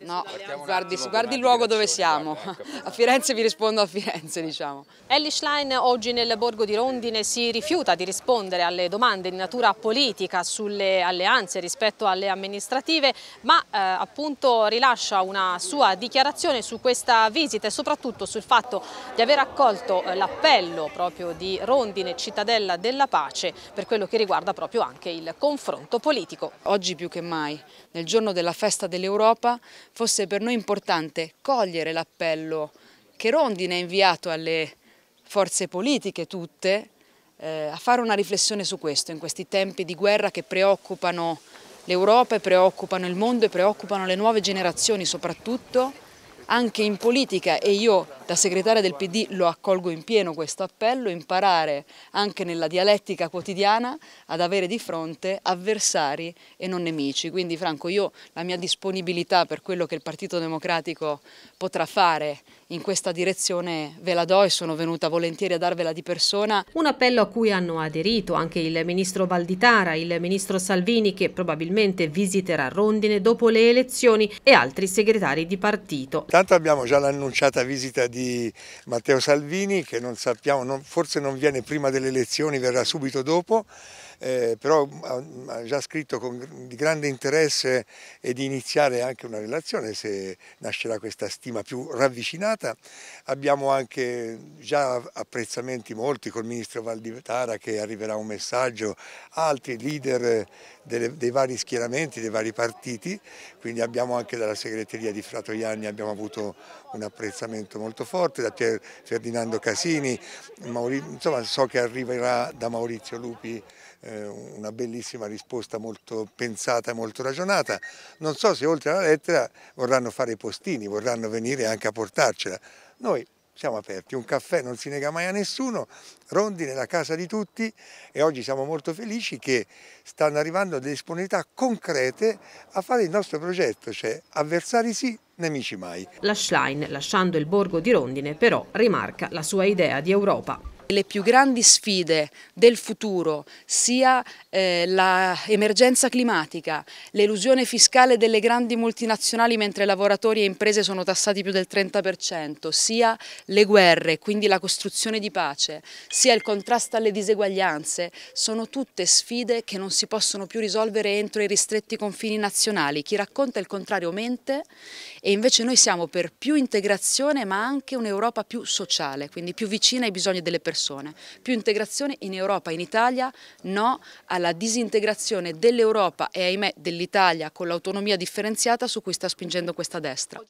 no, guardi, guardi il luogo dove siamo. Ecco, a Firenze vi rispondo a Firenze, diciamo. Ellie Schlein oggi nel borgo di Rondine si rifiuta di rispondere alle domande di natura politica sulle alleanze rispetto alle amministrative, ma eh, appunto rilascia una sua dichiarazione su questa visita e soprattutto sul fatto di aver accolto eh, l'appello proprio di Rondine, cittadella della pace, per quello che riguarda proprio anche il confronto politico. Oggi più che mai, nel giorno della festa dell'Europa, Coppa fosse per noi importante cogliere l'appello che Rondine ha inviato alle forze politiche tutte eh, a fare una riflessione su questo in questi tempi di guerra che preoccupano l'Europa e preoccupano il mondo e preoccupano le nuove generazioni soprattutto anche in politica e io da segretaria del PD lo accolgo in pieno questo appello, imparare anche nella dialettica quotidiana ad avere di fronte avversari e non nemici. Quindi Franco, io la mia disponibilità per quello che il Partito Democratico potrà fare in questa direzione ve la do e sono venuta volentieri a darvela di persona. Un appello a cui hanno aderito anche il ministro Valditara, il ministro Salvini che probabilmente visiterà Rondine dopo le elezioni e altri segretari di partito. Tanto abbiamo già l'annunciata visita di di Matteo Salvini che non sappiamo, non, forse non viene prima delle elezioni, verrà subito dopo eh, però mm, mm, ha già scritto con, di grande interesse e di iniziare anche una relazione se nascerà questa stima più ravvicinata. Abbiamo anche già apprezzamenti molti col ministro Valdivetara che arriverà un messaggio, altri leader eh, delle, dei vari schieramenti, dei vari partiti, quindi abbiamo anche dalla segreteria di Fratoianni abbiamo avuto un apprezzamento molto forte, da Pier Ferdinando Casini, Mauri, insomma so che arriverà da Maurizio Lupi eh, una bellissima risposta molto pensata e molto ragionata. Non so se oltre alla lettera vorranno fare i postini, vorranno venire anche a portarcela. Noi siamo aperti, un caffè non si nega mai a nessuno, rondi nella casa di tutti e oggi siamo molto felici che stanno arrivando delle disponibilità concrete a fare il nostro progetto, cioè avversari sì, nemici mai. La Schlein, lasciando il borgo di Rondine, però rimarca la sua idea di Europa. Le più grandi sfide del futuro, sia eh, l'emergenza climatica, l'elusione fiscale delle grandi multinazionali mentre lavoratori e imprese sono tassati più del 30%, sia le guerre, quindi la costruzione di pace, sia il contrasto alle diseguaglianze, sono tutte sfide che non si possono più risolvere entro i ristretti confini nazionali. Chi racconta il contrario mente e invece noi siamo per più integrazione ma anche un'Europa più sociale, quindi più vicina ai bisogni delle persone persone. Più integrazione in Europa, in Italia, no alla disintegrazione dell'Europa e ahimè dell'Italia con l'autonomia differenziata su cui sta spingendo questa destra.